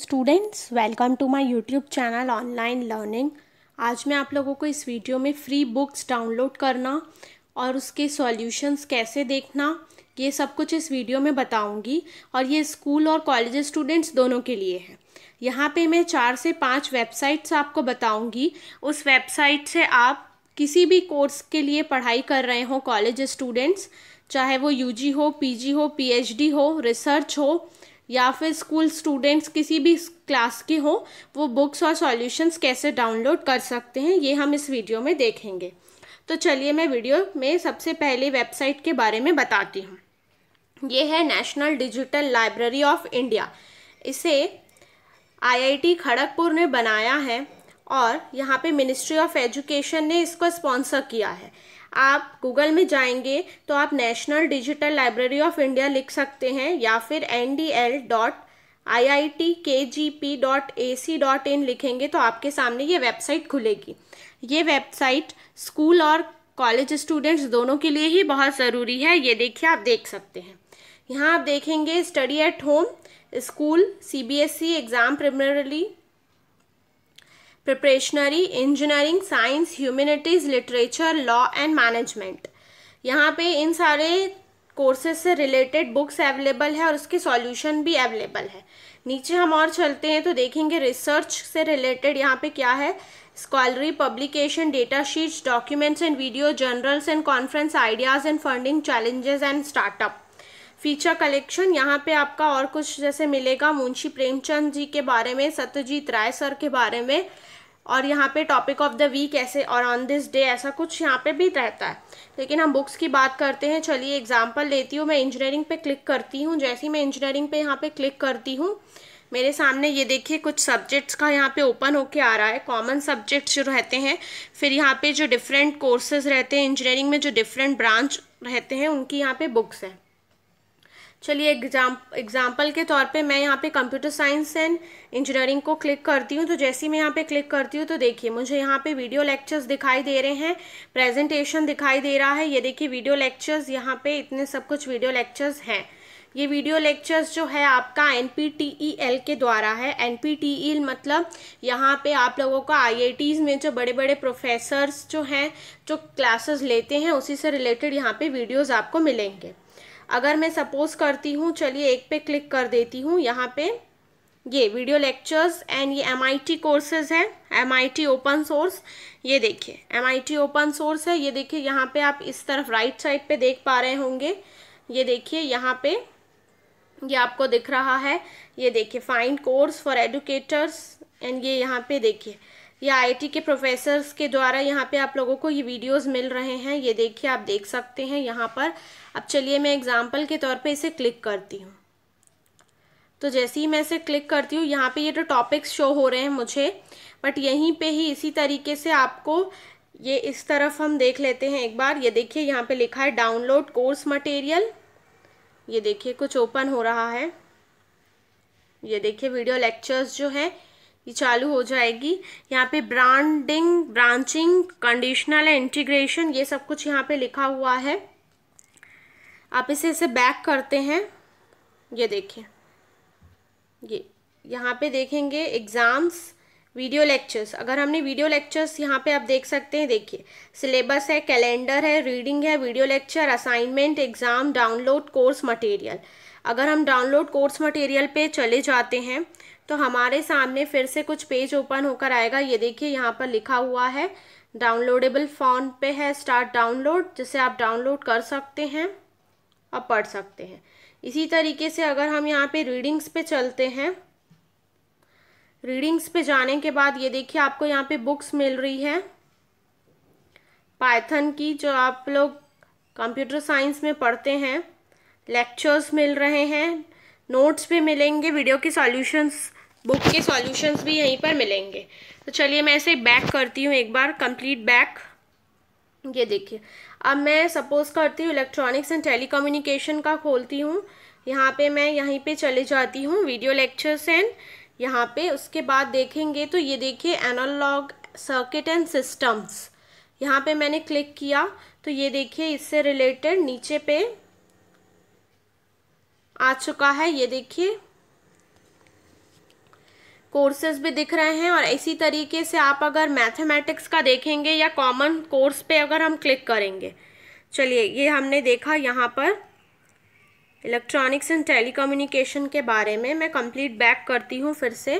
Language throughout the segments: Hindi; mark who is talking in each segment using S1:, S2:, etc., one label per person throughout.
S1: students welcome to my YouTube channel online learning आज मैं आप लोगों को इस वीडियो में फ्री बुक्स डाउनलोड करना और उसके सॉल्यूशंस कैसे देखना ये सब कुछ इस वीडियो में बताऊंगी और ये स्कूल और कॉलेज स्टूडेंट्स दोनों के लिए है यहाँ पे मैं चार से पाँच वेबसाइट्स आपको बताऊँगी उस वेबसाइट से आप किसी भी कोर्स के लिए पढ़ाई कर रहे हो कॉलेज स्टूडेंट्स चाहे वो यू हो पी हो पी हो रिसर्च हो या फिर स्कूल स्टूडेंट्स किसी भी क्लास के हो वो बुक्स और सॉल्यूशंस कैसे डाउनलोड कर सकते हैं ये हम इस वीडियो में देखेंगे तो चलिए मैं वीडियो में सबसे पहले वेबसाइट के बारे में बताती हूँ ये है national digital library of India इसे आईआईटी खड़गपुर ने बनाया है और यहाँ पे मिनिस्ट्री ऑफ एजुकेशन ने इसको स्पॉन्सर किया है आप गूगल में जाएंगे तो आप national digital library of India लिख सकते हैं या फिर N D L dot I I T K G P dot A C dot in लिखेंगे तो आपके सामने ये वेबसाइट खुलेगी ये वेबसाइट स्कूल और कॉलेज स्टूडेंट्स दोनों के लिए ही बहुत ज़रूरी है ये देखिए आप देख सकते हैं यहाँ आप देखेंगे study at home school C B S E exam primarily preparatory engineering science humanities literature law and management यहाँ पे इन सारे कोर्सेज से रिलेटेड बुक्स अवेलेबल है और उसके सॉल्यूशन भी अवेलेबल है नीचे हम और चलते हैं तो देखेंगे रिसर्च से रिलेटेड यहाँ पे क्या है scholarly publication data sheets documents and video journals and conference ideas and funding challenges and startup feature collection यहाँ पे आपका और कुछ जैसे मिलेगा मुंशी प्रेमचंद जी के बारे में सत्यजीत राय सर के बारे में और यहाँ पे टॉपिक ऑफ द वीक ऐसे और ऑन दिस डे ऐसा कुछ यहाँ पे भी रहता है लेकिन हम बुक्स की बात करते हैं चलिए एग्जांपल लेती हूँ मैं इंजीनियरिंग पे क्लिक करती हूँ जैसे ही मैं इंजीनियरिंग पे यहाँ पे क्लिक करती हूँ मेरे सामने ये देखिए कुछ सब्जेक्ट्स का यहाँ पे ओपन होके आ रहा है कॉमन सब्जेक्ट्स जो रहते हैं फिर यहाँ पे जो डिफरेंट कोर्सेज रहते हैं इंजीनियरिंग में जो डिफरेंट ब्रांच रहते हैं उनकी यहाँ पे बुक्स हैं चलिए एग्जाम एग्जाम्पल के तौर पे मैं यहाँ पे कंप्यूटर साइंस एंड इंजीनियरिंग को क्लिक करती हूँ तो जैसे ही मैं यहाँ पे क्लिक करती हूँ तो देखिए मुझे यहाँ पे वीडियो लेक्चर्स दिखाई दे रहे हैं प्रेजेंटेशन दिखाई दे रहा है ये देखिए वीडियो लेक्चर्स यहाँ पे इतने सब कुछ वीडियो लेक्चर्स हैं ये वीडियो लेक्चर्स जो है आपका एन e के द्वारा है एन e मतलब यहाँ पे आप लोगों का आई में जो बड़े बड़े प्रोफेसर्स जो हैं जो क्लासेस लेते हैं उसी से रिलेटेड यहाँ पे वीडियोज़ आपको मिलेंगे अगर मैं सपोज करती हूँ चलिए एक पे क्लिक कर देती हूँ यहाँ पे ये वीडियो लेक्चर्स एंड ये एम आई टी कोर्सेज है M I T open source ये देखिए M I T open source है ये देखिए यहाँ पे आप इस तरफ राइट साइड पे देख पा रहे होंगे ये देखिए यहाँ पे ये आपको दिख रहा है ये देखिए find course for educators and ये यहाँ पे देखिए या आईआईटी के प्रोफेसर्स के द्वारा यहाँ पे आप लोगों को ये वीडियोस मिल रहे हैं ये देखिए आप देख सकते हैं यहाँ पर अब चलिए मैं एग्जाम्पल के तौर पे इसे क्लिक करती हूँ तो जैसे ही मैं इसे क्लिक करती हूँ यहाँ पे ये तो टॉपिक्स शो हो रहे हैं मुझे बट यहीं पे ही इसी तरीके से आपको ये इस तरफ हम देख लेते हैं एक बार ये देखिए यहाँ पे लिखा है डाउनलोड कोर्स मटेरियल ये देखिए कुछ ओपन हो रहा है ये देखिए वीडियो लेक्चर्स जो है ये चालू हो जाएगी यहाँ पे ब्रांडिंग ब्रांचिंग कंडीशनल इंटीग्रेशन ये सब कुछ यहाँ पे लिखा हुआ है आप इसे इसे बैक करते हैं ये देखिए ये यहाँ पे देखेंगे एग्ज़ाम्स वीडियो लेक्चर्स अगर हमने वीडियो लेक्चर्स यहाँ पे आप देख सकते हैं देखिए सिलेबस है कैलेंडर है रीडिंग है video lecture assignment exam download course material अगर हम डाउनलोड कोर्स मटेरियल पे चले जाते हैं तो हमारे सामने फिर से कुछ पेज ओपन होकर आएगा ये देखिए यहाँ पर लिखा हुआ है डाउनलोडेबल फ़ोन पे है स्टार्ट डाउनलोड जिसे आप डाउनलोड कर सकते हैं और पढ़ सकते हैं इसी तरीके से अगर हम यहाँ पे रीडिंग्स पे चलते हैं रीडिंग्स पे जाने के बाद ये देखिए आपको यहाँ पे बुक्स मिल रही है पाइथन की जो आप लोग कंप्यूटर साइंस में पढ़ते हैं लेक्चर्स मिल रहे हैं नोट्स भी मिलेंगे वीडियो के सॉल्यूशंस बुक के सॉल्यूशंस भी यहीं पर मिलेंगे तो चलिए मैं इसे बैक करती हूँ एक बार कंप्लीट बैक ये देखिए अब मैं सपोज़ करती हूँ इलेक्ट्रॉनिक्स एंड टेलीकम्युनिकेशन का खोलती हूँ यहाँ पे मैं यहीं पे चले जाती हूँ वीडियो लेक्चर्स एंड यहाँ पे उसके बाद देखेंगे तो ये देखिए एनालॉग सर्किट एंड सिस्टम्स यहाँ पे मैंने क्लिक किया तो ये देखिए इससे रिलेटेड नीचे पे आ चुका है ये देखिए कोर्सेज भी दिख रहे हैं और इसी तरीके से आप अगर मैथमेटिक्स का देखेंगे या कॉमन कोर्स पे अगर हम क्लिक करेंगे चलिए ये हमने देखा यहाँ पर इलेक्ट्रॉनिक्स एंड टेलीकम्युनिकेशन के बारे में मैं कंप्लीट बैक करती हूँ फिर से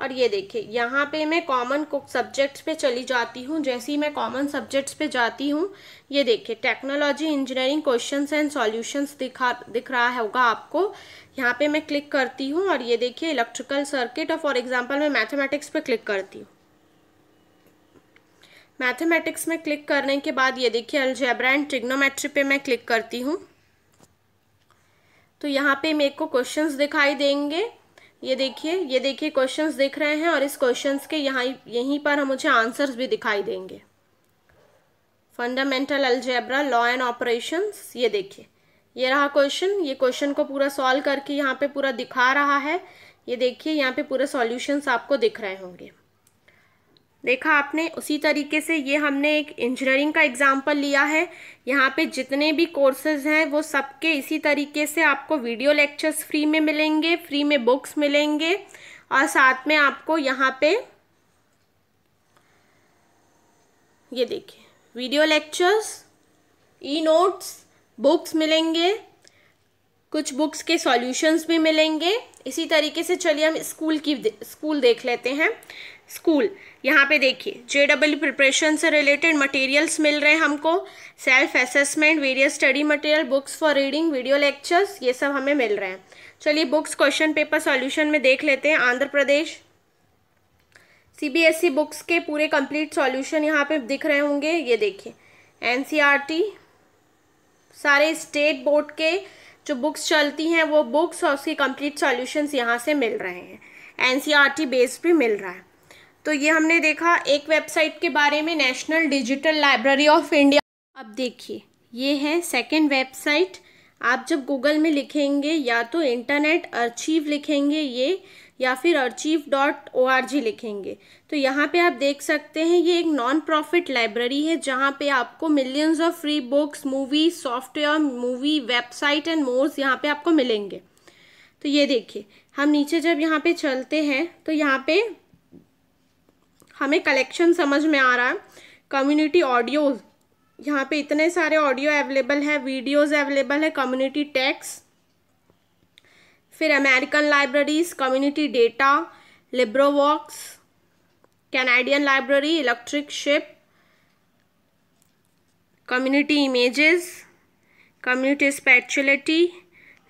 S1: और ये देखिए यहाँ पे मैं कॉमन सब्जेक्ट्स पे चली जाती हूँ जैसे ही मैं कॉमन सब्जेक्ट्स पे जाती हूँ ये देखिए technology engineering questions and solutions दिखा दिख रहा होगा आपको यहाँ पे मैं क्लिक करती हूँ और ये देखिए इलेक्ट्रिकल सर्किट और फॉर एग्जाम्पल मैं मैथमेटिक्स पे क्लिक करती हूँ मैथमेटिक्स में क्लिक करने के बाद ये देखिए अल्जेब्रा एंड ट्रिग्नोमेट्री पे मैं क्लिक करती हूँ तो यहाँ पर मेरे को क्वेश्चन दिखाई देंगे ये देखिए ये देखिए क्वेश्चंस दिख रहे हैं और इस क्वेश्चंस के यहाँ यहीं पर हम मुझे आंसर्स भी दिखाई देंगे fundamental algebra law and operations ये देखिए ये रहा क्वेश्चन ये क्वेश्चन को पूरा सॉल्व करके यहाँ पे पूरा दिखा रहा है ये देखिए यहाँ पे पूरे सॉल्यूशंस आपको दिख रहे होंगे देखा आपने उसी तरीके से ये हमने एक इंजीनियरिंग का एग्जाम्पल लिया है यहाँ पे जितने भी कोर्सेज हैं वो सबके इसी तरीके से आपको वीडियो लेक्चर्स फ्री में मिलेंगे फ्री में बुक्स मिलेंगे और साथ में आपको यहाँ पे ये देखिए video lectures e notes books मिलेंगे कुछ बुक्स के सॉल्यूशंस भी मिलेंगे इसी तरीके से चलिए हम स्कूल की स्कूल देख लेते हैं स्कूल यहाँ पे देखिए जे डब्ल्यू प्रिपरेशन से रिलेटेड मटेरियल्स मिल रहे हैं हमको self assessment various study material books for reading video lectures ये सब हमें मिल रहे हैं चलिए बुक्स क्वेश्चन पेपर सॉल्यूशन में देख लेते हैं Andhra Pradesh CBSE books e के पूरे कंप्लीट सॉल्यूशन यहाँ पे दिख रहे होंगे ये देखिए एनसीईआरटी e सारे स्टेट बोर्ड के जो बुक्स चलती हैं वो बुक्स और उसके कंप्लीट सॉल्यूशंस यहाँ से मिल रहे हैं एनसीईआरटी बेस्ड e भी मिल रहा है तो ये हमने देखा एक वेबसाइट के बारे में national digital library of India अब देखिए ये है सेकेंड वेबसाइट आप जब गूगल में लिखेंगे या तो इंटरनेट अर्चीव लिखेंगे ये या फिर अर्चीव डॉट ओ आर जी लिखेंगे तो यहाँ पे आप देख सकते हैं ये एक नॉन प्रॉफिट लाइब्रेरी है जहाँ पे आपको millions of free books movie software movie website and mores यहाँ पे आपको मिलेंगे तो ये देखिए हम नीचे जब यहाँ पे चलते हैं तो यहाँ पे हमें कलेक्शन समझ में आ रहा है कम्युनिटी ऑडियोज़ यहाँ पे इतने सारे ऑडियो अवेलेबल है वीडियोस अवेलेबल है कम्युनिटी टैक्स फिर American libraries community data LibriVox Canadian library electric sheep community images community speciality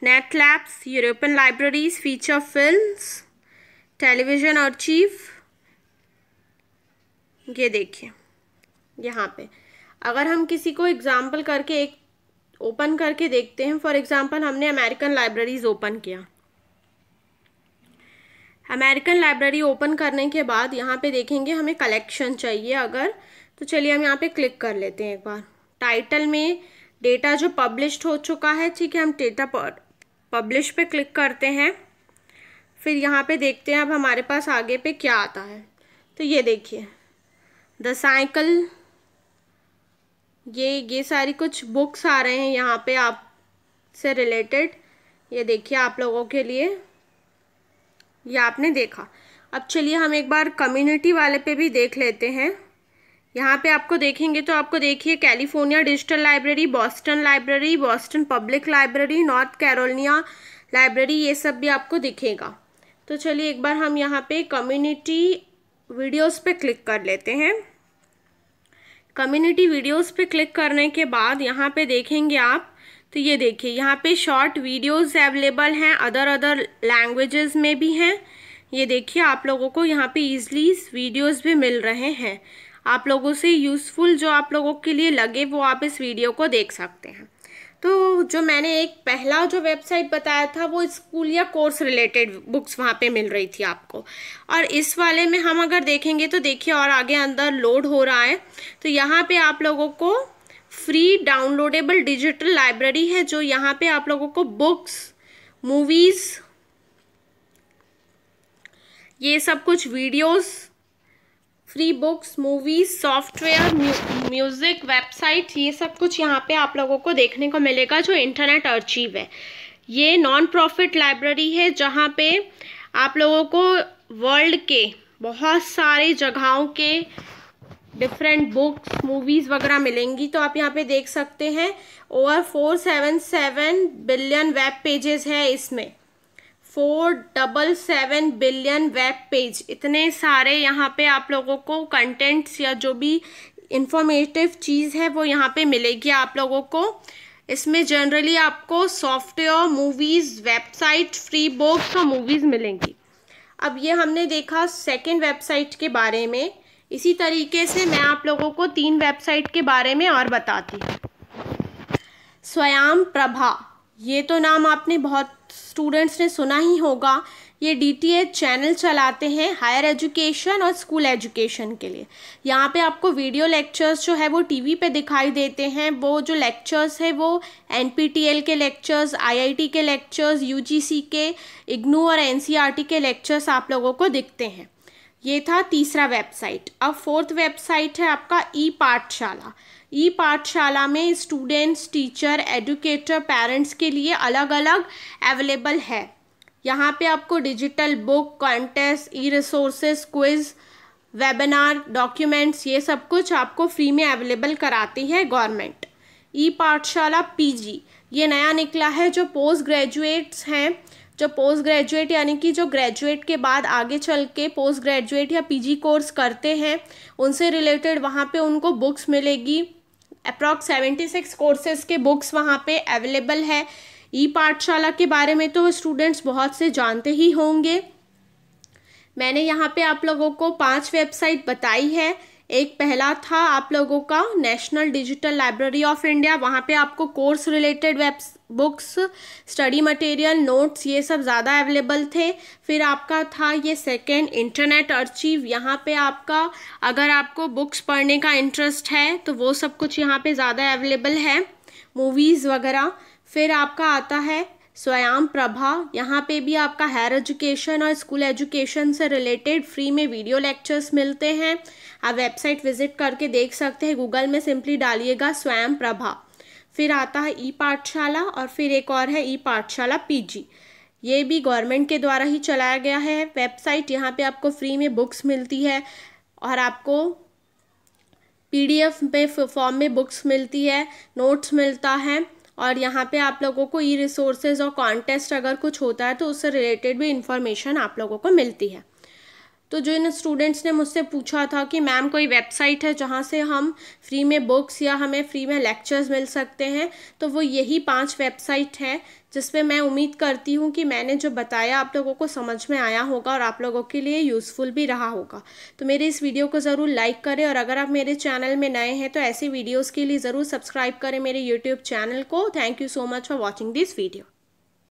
S1: net labs European libraries feature film television chief ये देखिए यहाँ पे अगर हम किसी को एग्ज़ाम्पल करके एक ओपन करके देखते हैं फॉर एग्ज़ाम्पल हमने अमेरिकन लाइब्रेरीज़ ओपन किया अमेरिकन लाइब्रेरी ओपन करने के बाद यहाँ पे देखेंगे हमें कलेक्शन चाहिए अगर तो चलिए हम यहाँ पे क्लिक कर लेते हैं एक बार टाइटल में डेटा जो पब्लिश्ड हो चुका है ठीक है हम डेटा पब्लिश पे क्लिक करते हैं फिर यहाँ पे देखते हैं अब हमारे पास आगे पे क्या आता है तो ये देखिए द साइकिल ये ये सारी कुछ बुक्स आ रहे हैं यहाँ पे आप से रिलेटेड ये देखिए आप लोगों के लिए ये आपने देखा अब चलिए हम एक बार कम्युनिटी वाले पे भी देख लेते हैं यहाँ पे आपको देखेंगे तो आपको देखिए California digital library Boston library Boston public library North Carolina library ये सब भी आपको दिखेगा तो चलिए एक बार हम यहाँ पे कम्युनिटी वीडियोस पे क्लिक कर लेते हैं कम्युनिटी वीडियोस पे क्लिक करने के बाद यहाँ पे देखेंगे आप तो ये देखिए यहाँ पे शॉर्ट वीडियोस अवेलेबल हैं अदर अदर लैंग्वेजेस में भी हैं ये देखिए आप लोगों को यहाँ पे ईजली वीडियोस भी मिल रहे हैं आप लोगों से यूज़फुल जो आप लोगों के लिए लगे वो आप इस वीडियो को देख सकते हैं तो जो मैंने एक पहला जो वेबसाइट बताया था वो स्कूल या कोर्स रिलेटेड बुक्स वहाँ पे मिल रही थी आपको और इस वाले में हम अगर देखेंगे तो देखिए और आगे अंदर लोड हो रहा है तो यहाँ पे आप लोगों को फ्री डाउनलोडेबल डिजिटल लाइब्रेरी है जो यहाँ पे आप लोगों को बुक्स मूवीज़ ये सब कुछ videos free books movies software music website ये सब कुछ यहाँ पे आप लोगों को देखने को मिलेगा जो इंटरनेट अर्चीव है ये नॉन प्रॉफिट लाइब्रेरी है जहाँ पे आप लोगों को वर्ल्ड के बहुत सारे जगहों के डिफरेंट बुक्स मूवीज़ वगैरह मिलेंगी तो आप यहाँ पे देख सकते हैं over four seven seven billion web pages है इसमें four double seven billion web page इतने सारे यहाँ पे आप लोगों को कंटेंट्स या जो भी इंफॉर्मेटिव चीज़ है वो यहाँ पे मिलेगी आप लोगों को इसमें जनरली आपको software movies website free books और मूवीज़ मिलेंगी अब ये हमने देखा सेकेंड वेबसाइट के बारे में इसी तरीके से मैं आप लोगों को तीन वेबसाइट के बारे में और बताती हूँ स्वयं प्रभा ये तो नाम आपने बहुत स्टूडेंट्स ने सुना ही होगा ये डी चैनल चलाते हैं हायर एजुकेशन और स्कूल एजुकेशन के लिए यहाँ पे आपको वीडियो लेक्चर्स जो है वो टीवी पे दिखाई देते हैं वो जो लेक्चर्स है वो एन के लेक्चर्स आईआईटी के लेक्चर्स यूजीसी के इग्नू और एनसीईआरटी e के लेक्चर्स आप लोगों को दिखते हैं ये था तीसरा वेबसाइट अब फोर्थ वेबसाइट है आपका ई पाठशाला ई पाठशाला में स्टूडेंट्स टीचर एडुकेटर पेरेंट्स के लिए अलग अलग अवेलेबल है यहाँ पे आपको digital book contest e resources quiz webinar documents ये सब कुछ आपको फ्री में अवेलेबल कराती है गवर्नमेंट ई पाठशाला पीजी ये नया निकला है जो पोस्ट ग्रेजुएट्स हैं जो पोस्ट ग्रेजुएट यानी कि जो ग्रेजुएट के बाद आगे चल के पोस्ट ग्रेजुएट या पीजी कोर्स करते हैं उनसे रिलेटेड वहाँ पे उनको बुक्स मिलेगी अप्रॉक्स सेवेंटी सिक्स कोर्सेज के बुक्स वहाँ पे अवेलेबल है ई पाठशाला के बारे में तो स्टूडेंट्स बहुत से जानते ही होंगे मैंने यहाँ पे आप लोगों को पांच वेबसाइट बताई है एक पहला था आप लोगों का national digital library of India वहाँ पे आपको course related web books study material notes ये सब ज़्यादा अवेलेबल थे फिर आपका था ये सेकेंड इंटरनेट अर्चीव यहाँ पे आपका अगर आपको बुक्स पढ़ने का इंटरेस्ट है तो वो सब कुछ यहाँ पे ज़्यादा अवेलेबल है मूवीज़ वगैरह फिर आपका आता है स्वयं प्रभा यहाँ पे भी आपका हायर एजुकेशन और स्कूल एजुकेशन से रिलेटेड फ्री में वीडियो लेक्चर्स मिलते हैं आप वेबसाइट विजिट करके देख सकते हैं गूगल में सिंपली डालिएगा स्वयं प्रभा फिर आता है ई पाठशाला और फिर एक और है ई पाठशाला पीजी ये भी गवर्नमेंट के द्वारा ही चलाया गया है वेबसाइट यहाँ पे आपको फ्री में बुक्स मिलती है और आपको पीडीएफ पे फॉर्म में बुक्स मिलती है नोट्स मिलता है और यहाँ पे आप लोगों को ई रिसोर्सेज और कॉन्टेस्ट अगर कुछ होता है तो उससे रिलेटेड भी इंफॉर्मेशन आप लोगों को मिलती है तो जो इन स्टूडेंट्स ने मुझसे पूछा था कि मैम कोई वेबसाइट है जहाँ से हम फ्री में बुक्स या हमें फ्री में लेक्चर्स मिल सकते हैं तो वो यही पांच वेबसाइट है जिस पे मैं उम्मीद करती हूँ कि मैंने जो बताया आप लोगों को समझ में आया होगा और आप लोगों के लिए यूज़फुल भी रहा होगा तो मेरे इस वीडियो को ज़रूर लाइक करें और अगर आप मेरे चैनल में नए हैं तो ऐसे वीडियोज़ के लिए ज़रूर सब्सक्राइब करें मेरे यूट्यूब चैनल को thank you so much for watching this video